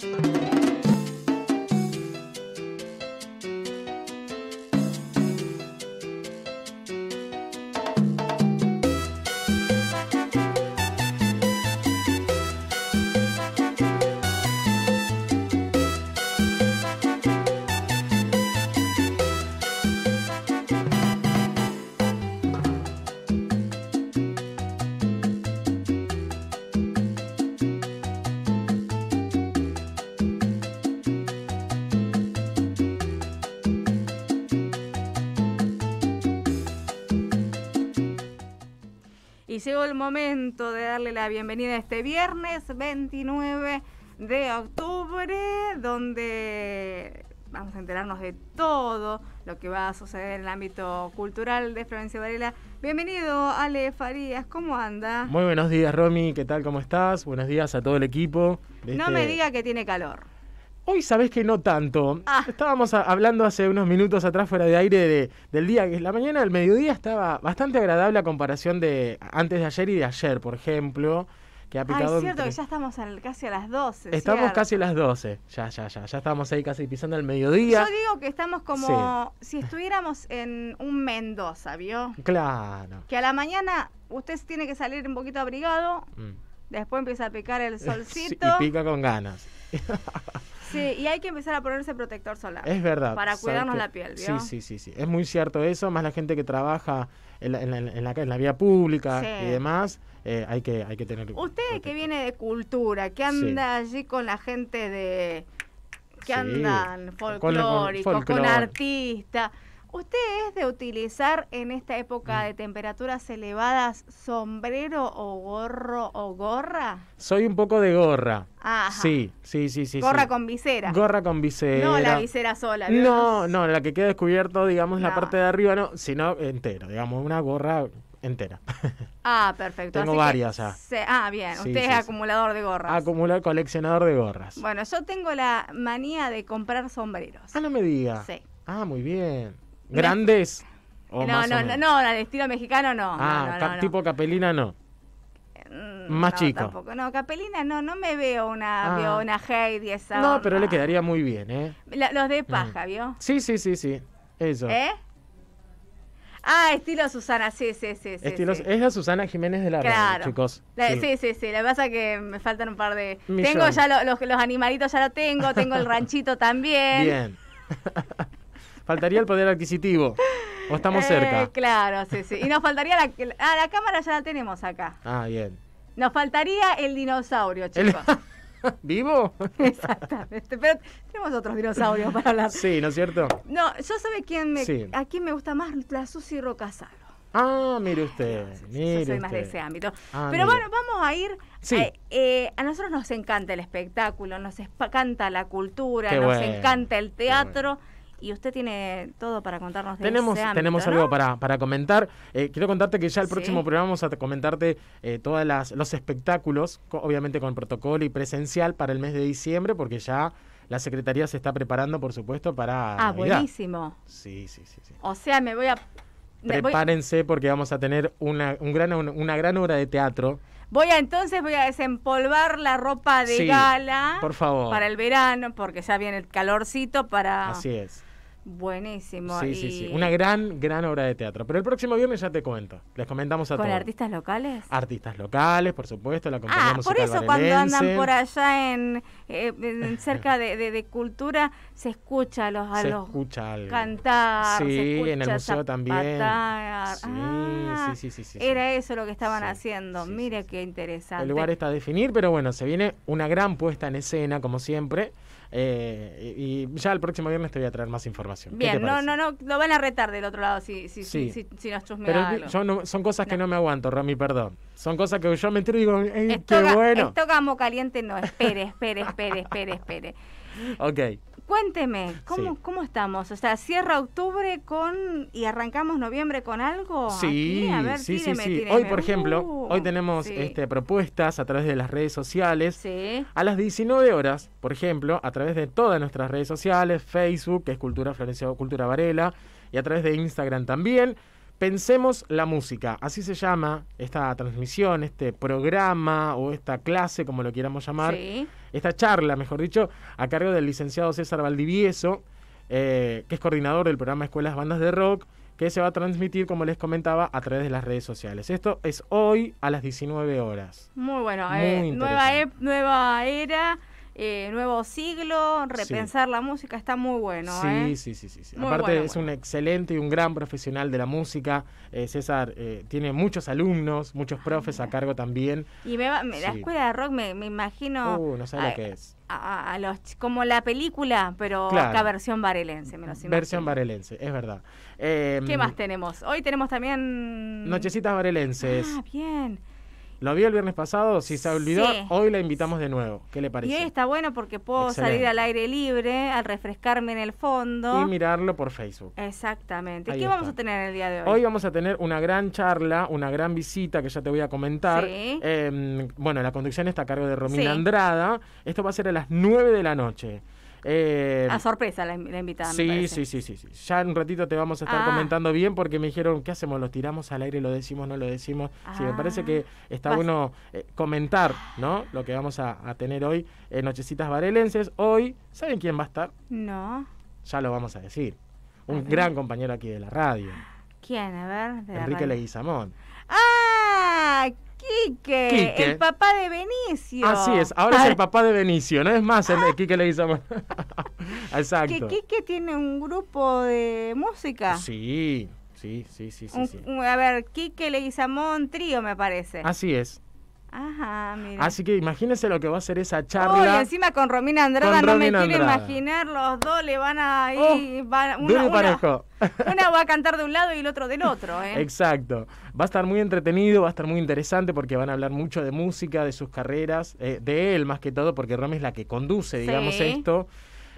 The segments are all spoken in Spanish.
thank you Y llegó el momento de darle la bienvenida a este viernes 29 de octubre, donde vamos a enterarnos de todo lo que va a suceder en el ámbito cultural de Florencia Varela. Bienvenido, Ale Farías, ¿cómo anda? Muy buenos días, Romy, ¿qué tal? ¿Cómo estás? Buenos días a todo el equipo. No me este diga que tiene calor. Hoy sabés que no tanto. Ah. Estábamos hablando hace unos minutos atrás fuera de aire del día, que es la mañana del mediodía estaba bastante agradable a comparación de antes de ayer y de ayer, por ejemplo. Que ha picado es cierto que ya estamos casi a las 12. Estamos casi a las 12. Ya, ya, ya. Ya estamos ahí casi pisando el mediodía. Yo digo que estamos como si estuviéramos en un Mendoza, ¿vio? Claro. Que a la mañana usted tiene que salir un poquito abrigado. Mm. Después empieza a picar el solcito. Sí, y pica con ganas. Sí, y hay que empezar a ponerse protector solar. Es verdad. Para cuidarnos la piel, Sí, sí, sí, sí. Es muy cierto eso, más la gente que trabaja en la, en la, vía pública y demás, eh, hay, que, hay que tener... Usted que viene de cultura, que anda allí con la gente de... que andan folclóricos, con artistas ¿Usted es de utilizar en esta época mm. de temperaturas elevadas sombrero o gorro o gorra? Soy un poco de gorra. Ajá. Sí, sí, sí, sí. Gorra con visera. Gorra con visera. No la visera sola. No, no, la que queda descubierto, digamos, la parte de arriba, no, sino entera, digamos, una gorra entera. Ah, perfecto. Tengo varias ya. ah, bien. Usted es acumulador de gorras. Acumulador, coleccionador de gorras. Bueno, yo tengo la manía de comprar sombreros. Ah, no me diga. Sí. Ah, muy bien grandes. O no, más no, no, no, de estilo mexicano no. Ah, tipo capelina no. Mm, más chico. No, capelina no, no me veo una, ah. una Heidi esa. No, pero le quedaría muy bien, ¿eh? los de paja, mm. ¿vio? Sí, sí, sí, sí. Eso. ¿Eh? Ah, estilo Susana, sí, sí, sí. Estilo, Es la Susana Jiménez de la Rosa chicos. sí. sí. sí, la pasa es que me faltan un par de. Tengo ya los, los animalitos, ya lo tengo. Tengo el ranchito también. Bien. faltaría el poder adquisitivo. O estamos eh, cerca. Claro, sí, sí. Y nos faltaría la, ah, la cámara, ya la tenemos acá. Ah, bien. Nos faltaría el dinosaurio, chicos. ¿Vivo? Exactamente. Pero tenemos otros dinosaurios para hablar. Sí, ¿no es cierto? No, yo sabe quién me, a quién me gusta más, la Susi Rocasalo. Ah, mire usted. yo soy más de ese ámbito. Ah, Pero bueno, vamos a ir. Sí. Eh, eh, a nosotros nos encanta el espectáculo, nos encanta la cultura, nos encanta el teatro y usted tiene todo para contarnos de tenemos, Tenemos algo para, para comentar. Eh, quiero contarte que ya el próximo programa vamos a comentarte eh, las los espectáculos, obviamente con protocolo y presencial para el mes de diciembre, porque ya la Secretaría se está preparando, por supuesto, para... Ah, buenísimo. Sí, sí, sí, O sea, me voy a... Prepárense porque vamos a tener una, un gran, una gran obra de teatro. Voy a entonces voy a desempolvar la ropa de gala por favor. para el verano, porque ya viene el calorcito para Así es. Buenísimo. Sí, sí, sí. Una gran, gran obra de teatro. Pero el próximo viernes ya te cuento. Les comentamos a todos. ¿Con artistas locales? Artistas locales, por supuesto, la ah, por eso cuando andan por allá en, eh, cerca de, cultura, se escucha a los, a los cantar. Sí, en el museo también. Ah, sí, sí, sí, sí, Era eso lo que estaban haciendo. Mire qué interesante. El lugar está a definir, pero bueno, se viene una gran puesta en escena, como siempre. Eh, y ya el próximo viernes te voy a traer más información. Bien, no, no, no, lo van a retar del otro lado si, si, sí. si, si, Pero Yo son cosas que no me aguanto, Rami, perdón. Son cosas que yo me entero y digo, eh, qué bueno! Esto caliente no, espere, espere, espere, espere, espere. ok cuénteme, ¿cómo, ¿cómo estamos? O sea, cierra octubre con y arrancamos noviembre con algo. Sí, sí, sí, sí, Hoy, por ejemplo, uh, hoy tenemos este, propuestas a través de las redes sociales. A las 19 horas, por ejemplo, a través de todas nuestras redes sociales, Facebook, que es Cultura o Cultura Varela, y a través de Instagram también. Pensemos la música, así se llama esta transmisión, este programa o esta clase, como lo quieramos llamar, esta charla, mejor dicho, a cargo del licenciado César Valdivieso, eh, que es coordinador del programa Escuelas Bandas de Rock, que se va a transmitir, como les comentaba, a través de las redes sociales. Esto es hoy a las 19 horas. Muy bueno, eh, nueva era. Eh, nuevo siglo, repensar la música, está muy bueno. Sí, ¿eh? sí, sí, sí. Aparte es un excelente y un gran profesional de la música. Eh, César tiene muchos alumnos, muchos ah, profes a cargo también. Y la escuela de rock me, imagino... Uh, no sabe lo que es. A, los como la película, pero la versión barelense, me lo Versión barelense, es verdad. ¿Qué em, más tenemos? Hoy tenemos también... Nochecitas barelenses. Ah, bien. Lo vi el viernes pasado, si se olvidó, hoy la invitamos de nuevo. ¿Qué le parece? Y está bueno porque puedo salir al aire libre, al refrescarme en el fondo. Y mirarlo por Facebook. Exactamente. ¿Qué vamos a tener el día de hoy? Hoy vamos a tener una gran charla, una gran visita que ya te voy a comentar. Em, bueno, la conducción está a cargo de Romina Andrada. Esto va a ser a las 9 de la noche. Eh, a sorpresa la, invitada. Sí, sí, sí, sí, Ya en un ratito te vamos a estar ah. comentando bien porque me dijeron, ¿qué hacemos? ¿Los tiramos al aire? ¿Lo decimos? ¿No lo decimos? Sí, me parece que ah. está bueno eh, comentar, ¿no? Lo que vamos a, tener hoy en Nochecitas Varelenses. Hoy, ¿saben quién va a estar? No. Ya lo vamos a decir. Un gran compañero aquí de la radio. ¿Quién? A ver. Enrique Leguizamón. ¡Ah! Quique, el papá de Benicio. Así es, ahora es el papá de Benicio, no es más el ah. Quique le Exacto. Que Quique tiene un grupo de música. Sí. Sí, sí, sí, sí, A ver, Quique Leguizamón trío, me parece. Así es. Así que imagínense lo que va a ser esa charla. Y encima con Romina Andrada, no me quiero imaginar, los dos le van a ir. Oh, una, va a cantar de un lado y el otro del otro. ¿eh? Exacto. Va a estar muy entretenido, va a estar muy interesante porque van a hablar mucho de música, de sus carreras, eh, de él más que todo, porque Romy es la que conduce, digamos, esto.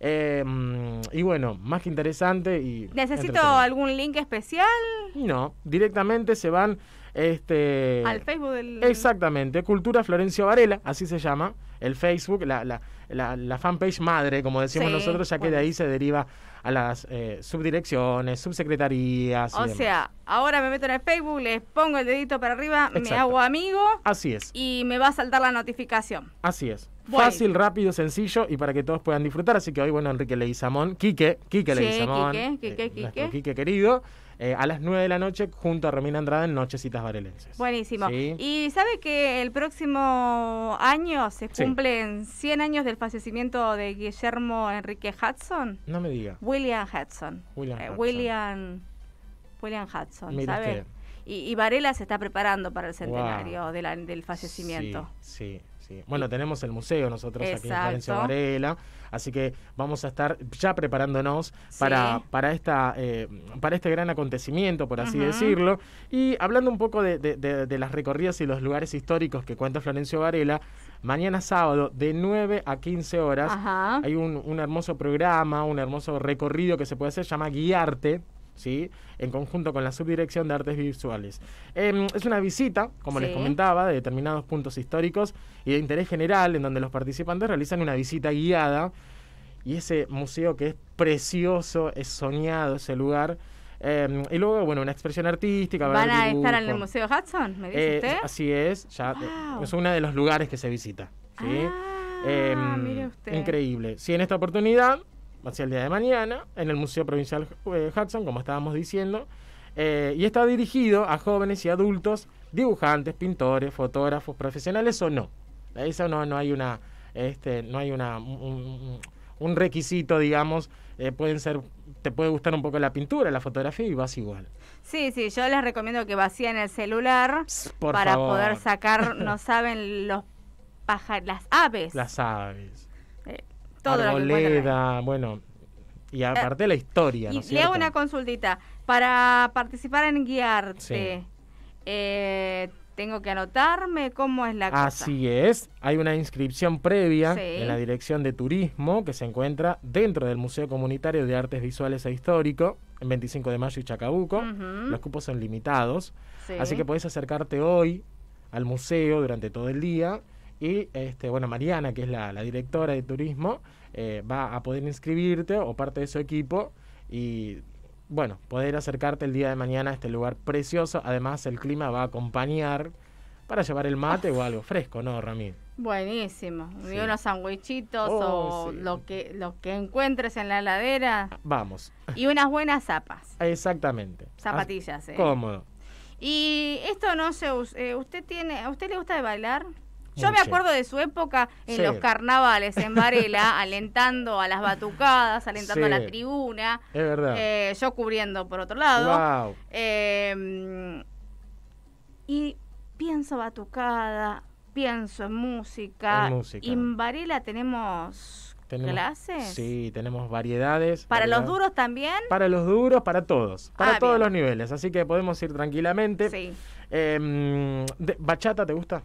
Eh, mm, y bueno, más que interesante. y ¿Necesito algún link especial? No, directamente se van este, Al Facebook del... Exactamente, Cultura Florencio Varela, así se llama, el Facebook, la, fanpage madre, como decimos nosotros, ya que de ahí se deriva a las eh, subdirecciones, subsecretarías. O sea, ahora me meto en el Facebook, les pongo el dedito para arriba, me hago amigo. Así es. Y me va a saltar la notificación. Así es. Fácil, rápido, sencillo y para que todos puedan disfrutar. Así que hoy, bueno, Enrique Leguizamón, Quique, Quique sí, Quique, Quique, eh, Quique. querido, eh, a las 9 de la noche junto a Romina Andrade en Nochecitas Varelenses. Buenísimo. Y sabe que el próximo año se cumplen 100 años del fallecimiento de Guillermo Enrique Hudson. No me diga. William Hudson. William. Eh, William, Hudson, Mira ¿sabe? Y, y, Varela se está preparando para el centenario del fallecimiento. sí. Bueno, tenemos el museo nosotros aquí en Florencio Varela, así que vamos a estar ya preparándonos para, para, esta, eh, para este gran acontecimiento, por así decirlo. Y hablando un poco de, las recorridas y los lugares históricos que cuenta Florencio Varela, mañana sábado de 9 a 15 horas hay un, un hermoso programa, un hermoso recorrido que se puede hacer, se llama Guiarte. ¿sí? en conjunto con la Subdirección de Artes Visuales. Em, es una visita, como les comentaba, de determinados puntos históricos y de interés general, en donde los participantes realizan una visita guiada. Y ese museo que es precioso, es soñado ese lugar. Em, y luego, bueno, una expresión artística. ¿Van a estar en el Museo Hudson? ¿Me dice eh, usted? Así es, ya eh, es uno de los lugares que se visita. Ah, em, Increíble. si en esta oportunidad hacia el día de mañana, en el Museo Provincial eh, Hudson, como estábamos diciendo, eh, y está dirigido a jóvenes y adultos, dibujantes, pintores, fotógrafos, profesionales o no. Eso no, no hay una, este, no hay una, un, requisito, digamos, eh, pueden ser, te puede gustar un poco la pintura, la fotografía y vas igual. Sí, sí, yo les recomiendo que vacíen el celular para poder sacar, no saben, los las aves. Las aves. Todo Arboleda, bueno. Y eh, aparte la historia. Y le hago una consultita. Para participar en guiarte, eh, tengo que anotarme cómo es la cosa. Así es, hay una inscripción previa en la Dirección de Turismo que se encuentra dentro del Museo Comunitario de Artes Visuales e Histórico en 25 de mayo y Chacabuco. Los cupos son limitados, así que podés acercarte hoy al museo durante todo el día y este, bueno, Mariana, que es la, directora de turismo, eh, va a poder inscribirte o parte de su equipo y bueno, poder acercarte el día de mañana a este lugar precioso. Además, el clima va a acompañar para llevar el mate o algo fresco, ¿no, Ramírez? Buenísimo. Y unos sandwichitos oh, o lo, que, lo que encuentres en la heladera. Vamos. Y unas buenas zapas. Exactamente. Zapatillas, eh. Cómodo. Y esto no se usa. Eh, ¿Usted tiene, a usted le gusta de bailar? Yo me acuerdo de su época en los carnavales en Varela, alentando a las batucadas, alentando a la tribuna. Es verdad. Eh, yo cubriendo por otro lado. Wow. Em, y pienso batucada, pienso en música. En Y en Varela tenemos ¿Clases? Sí, tenemos variedades. ¿Para los duros también? Para los duros, para todos. Para ah, todos los niveles. Así que podemos ir tranquilamente. Sí. Em, ¿Bachata te gusta?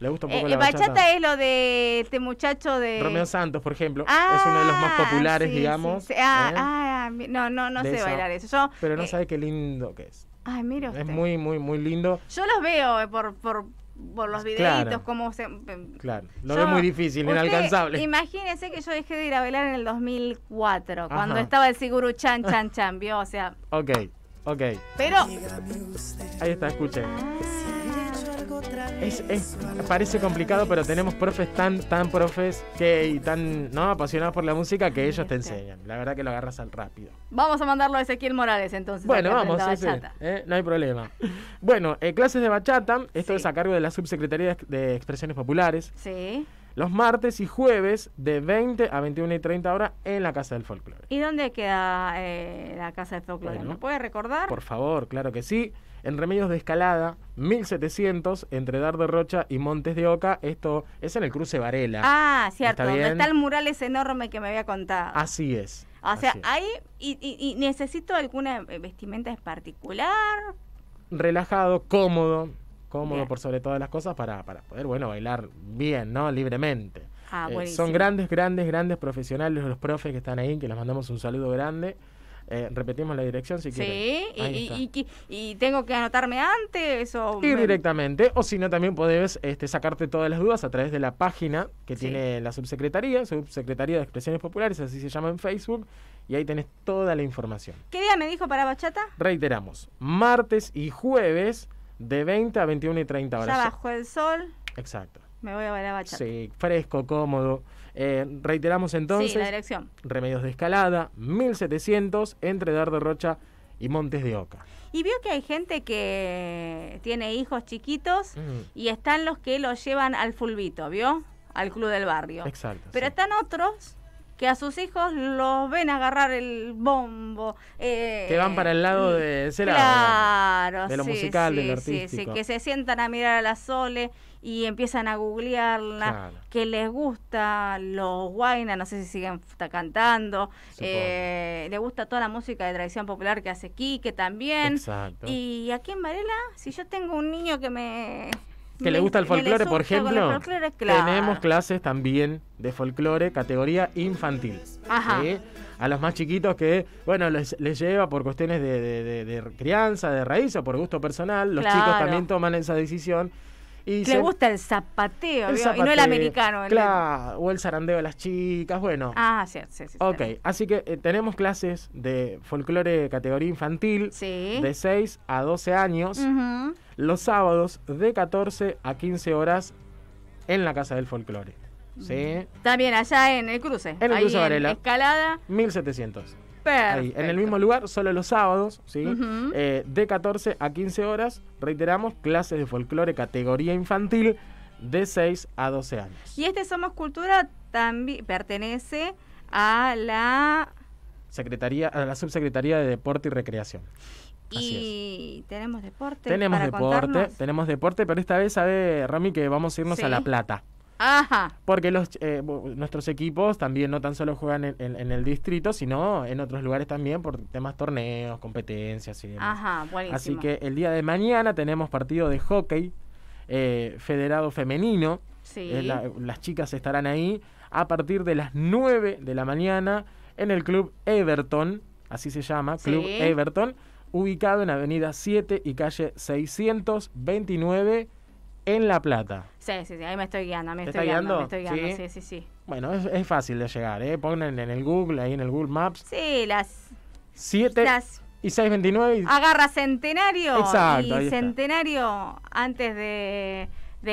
Le gusta un poco eh, la bachata. bachata es lo de este muchacho de... Romeo Santos, por ejemplo. es uno de los más ah, populares, digamos. Ah, ¿eh? ah no, no, no sé bailar eso. Pero no eh, sabe qué lindo que es. Ay, mira Es muy, muy, muy lindo. Yo los veo por, por, los videitos, claro, se... Em, em, claro, lo veo muy difícil, inalcanzable. Imagínense que yo dejé de ir a bailar en el 2004, cuando estaba el Siguru Chan Chan Chan, ¿vio? O sea... Ok, ok. Pero... Ahí está, escuchen es, parece complicado, pero tenemos profes tan, tan profes que, y tan ¿no? apasionados por la música que ellos te este. enseñan. La verdad que lo agarras al rápido. Vamos a mandarlo a Ezequiel Morales entonces. Bueno, vamos, eh, no hay problema. Bueno, eh, clases de bachata, esto es a cargo de la Subsecretaría de Expresiones Populares. Sí. Los martes y jueves de 20 a 21 y 30 horas en la Casa del Folclore. ¿Y dónde queda eh, la Casa del Folclore? ¿No puede recordar? Por favor, claro que sí. En Remedios de Escalada, 1700, entre Dar de Rocha y Montes de Oca. Esto es en el cruce Varela. Ah, cierto, donde está el mural ese enorme que me había contado. Así es. O sea, ahí, y, necesito alguna eh, vestimenta es particular. Relajado, cómodo, cómodo por sobre todas las cosas para, para poder, bueno, bailar bien, ¿no? Libremente. Ah, eh, son grandes, grandes, grandes profesionales los profes que están ahí, que les mandamos un saludo grande. Eh, repetimos la dirección si quieres Sí, y, y, tengo que anotarme antes o... directamente, o si no también podés este, sacarte todas las dudas a través de la página que tiene la subsecretaría, Subsecretaría de Expresiones Populares, así se llama en Facebook, y ahí tenés toda la información. ¿Qué día me dijo para Bachata? Reiteramos, martes y jueves de 20 a 21 y 30 horas. Ya bajo el sol. Exacto. Me voy a bailar Bachata. Sí, fresco, cómodo. Eh, reiteramos entonces. Remedios de Escalada, 1700, entre Dar de Rocha y Montes de Oca. Y vio que hay gente que tiene hijos chiquitos y están los que los llevan al fulvito ¿vio? Al club del barrio. Exacto. Pero están otros que a sus hijos los ven agarrar el bombo. Eh, que van para el lado de Claro, lo musical, que se sientan a mirar a la Sole y empiezan a googlearla, que les gusta los guaynas, no sé si siguen cantando, eh, le gusta toda la música de tradición popular que hace Quique también. Y aquí en Varela, si yo tengo un niño que me... Que le gusta el folclore, por ejemplo. Tenemos clases también de folclore, categoría infantil. a los más chiquitos que, bueno, les, lleva por cuestiones de, crianza, de raíz o por gusto personal. Los chicos también toman esa decisión le gusta el zapateo, y no el americano. o el zarandeo de las chicas, bueno. Ah, sí, sí, sí. Ok, así que eh, tenemos clases de folclore categoría infantil de 6 a 12 años, los sábados de 14 a 15 horas en la Casa del Folclore. ¿Sí? También allá en el cruce. En el cruce Varela. Escalada. 1700 en el mismo lugar, solo los sábados, ¿sí? Eh, de 14 a 15 horas, reiteramos, clases de folclore categoría infantil de 6 a 12 años. Y este Somos Cultura también pertenece a la... Secretaría, a la Subsecretaría de Deporte y Recreación. Y tenemos deporte. Tenemos deporte, tenemos deporte, pero esta vez sabe, Rami, que vamos a irnos a La Plata. Ajá. Porque los, eh, nuestros equipos también no tan solo juegan en, el distrito, sino en otros lugares también por temas torneos, competencias y demás. Así que el día de mañana tenemos partido de hockey eh, federado femenino. Eh, las chicas estarán ahí a partir de las 9 de la mañana en el Club Everton, así se llama, Club Everton, ubicado en Avenida 7 y calle 629 en La Plata. Sí, sí, sí, ahí me estoy guiando, me estoy guiando, me estoy guiando, sí, sí, sí. Bueno, es, fácil de llegar, ¿eh? Ponen en el Google, ahí en el Google Maps. Sí, las... Siete... Y 6.29. Agarra Centenario. Exacto. Y Centenario, antes de,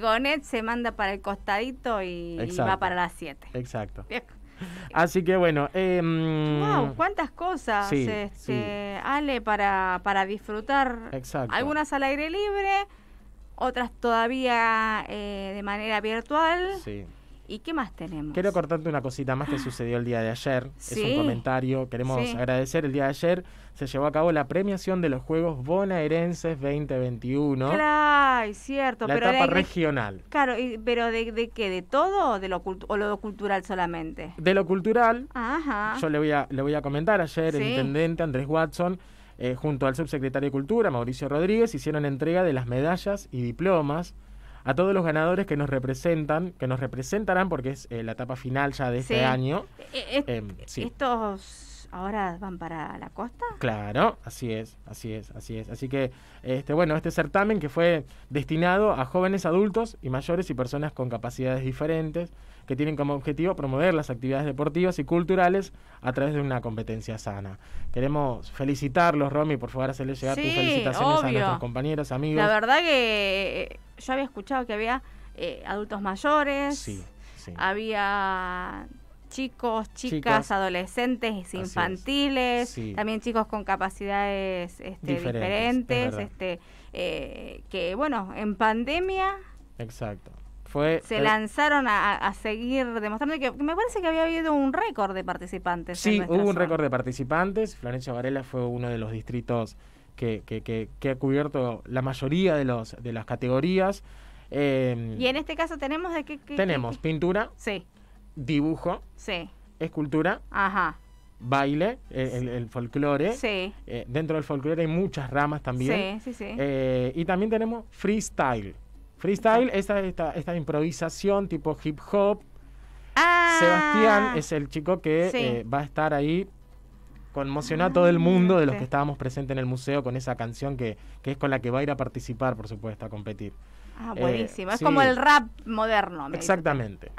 Gonet, se manda para el costadito y, va para las 7. Exacto. Así que bueno. wow, em, cuántas cosas, este, Ale, para, para disfrutar. Exacto. Algunas al aire libre, otras todavía eh, de manera virtual. Sí. ¿Y qué más tenemos? Quiero cortarte una cosita más que ah. sucedió el día de ayer. Es un comentario. Queremos agradecer. El día de ayer se llevó a cabo la premiación de los Juegos Bonaerenses 2021. Claro, cierto. La etapa regional. Claro, pero de, qué? ¿De todo o de lo, o lo cultural solamente? De lo cultural. Ajá. Yo le voy a, le voy a comentar. Ayer el intendente Andrés Watson eh, junto al subsecretario de Cultura, Mauricio Rodríguez, hicieron entrega de las medallas y diplomas a todos los ganadores que nos representan, que nos representarán porque es eh, la etapa final ya de este año. Eh, em, estos ahora van para la costa. Claro, así es, así es, así es. Así que este bueno, este certamen que fue destinado a jóvenes adultos y mayores y personas con capacidades diferentes que tienen como objetivo promover las actividades deportivas y culturales a través de una competencia sana. Queremos felicitarlos, Romy, por favor, hacerles llegar tus felicitaciones a nuestros compañeros, amigos. La verdad que eh, yo había escuchado que había eh, adultos mayores, había chicos, chicas, adolescentes, infantiles, también chicos con capacidades este, diferentes, este, eh, que bueno, en pandemia Exacto se eh, lanzaron a, seguir demostrando que me parece que había habido un récord de participantes. Sí, hubo un récord de participantes. Florencia Varela fue uno de los distritos que, ha cubierto la mayoría de, los, de las categorías. Em, y en este caso tenemos de qué... tenemos pintura, sí. dibujo, sí. escultura, Ajá. baile, eh, el, el, folclore. Eh, dentro del folclore hay muchas ramas también. y también tenemos freestyle. Freestyle, esta, esta, esta improvisación tipo hip hop. Ah. Sebastián es el chico que eh, va a estar ahí. Conmocionó a ah, todo el mundo de los que estábamos presentes en el museo con esa canción que, es con la que va a ir a participar, por supuesto, a competir. Ah, eh, buenísimo. es como el rap moderno. Exactamente.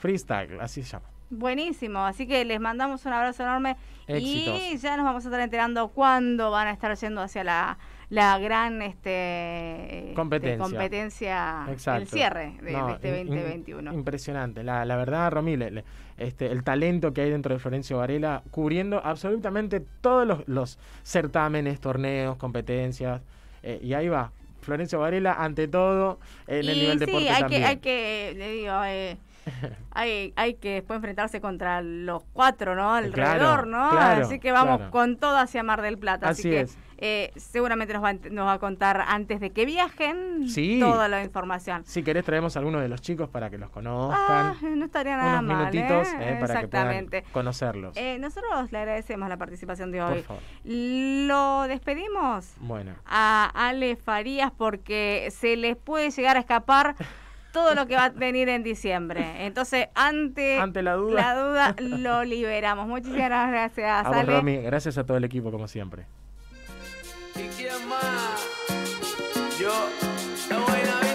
Freestyle, así se llama. Buenísimo, así que les mandamos un abrazo enorme y ya nos vamos a estar enterando cuándo van a estar yendo hacia la la gran este, eh, competencia, el cierre de, este 2021. impresionante, la, verdad, Romil, este, el talento que hay dentro de Florencio Varela, cubriendo absolutamente todos los, certámenes, torneos, competencias, eh, y ahí va. Florencio Varela, ante todo, en el nivel sí, hay Que, eh, hay hay, que después enfrentarse contra los cuatro, ¿no? Alrededor, ¿no? Así que vamos con todo hacia Mar del Plata. Así, que es. Eh, seguramente nos va, a contar antes de que viajen toda la información. Si querés traemos a algunos de los chicos para que los conozcan. Ah, no estaría nada unos minutitos ¿eh? Eh, para conocerlos. nosotros le agradecemos la participación de hoy. Lo despedimos bueno. a Ale Farías porque se les puede llegar a escapar todo lo que va a venir en diciembre. Entonces, ante, ante la, duda. lo liberamos. Muchísimas gracias. A Gracias a todo el equipo, como siempre. ¿Y quién más? Yo, la buena